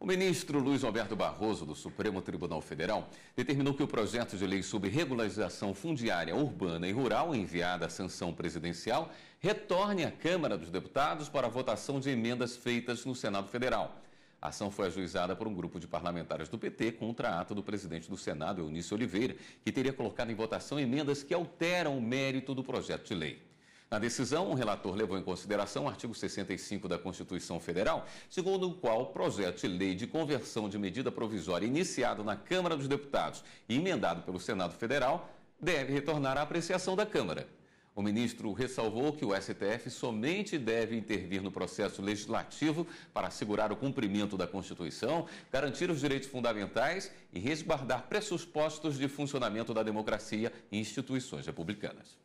O ministro Luiz Alberto Barroso, do Supremo Tribunal Federal, determinou que o projeto de lei sobre regularização fundiária urbana e rural, enviada à sanção presidencial, retorne à Câmara dos Deputados para a votação de emendas feitas no Senado Federal. A ação foi ajuizada por um grupo de parlamentares do PT contra ato do presidente do Senado, Eunício Oliveira, que teria colocado em votação emendas que alteram o mérito do projeto de lei. Na decisão, o relator levou em consideração o artigo 65 da Constituição Federal, segundo o qual o projeto de lei de conversão de medida provisória iniciado na Câmara dos Deputados e emendado pelo Senado Federal deve retornar à apreciação da Câmara. O ministro ressalvou que o STF somente deve intervir no processo legislativo para assegurar o cumprimento da Constituição, garantir os direitos fundamentais e resguardar pressupostos de funcionamento da democracia e instituições republicanas.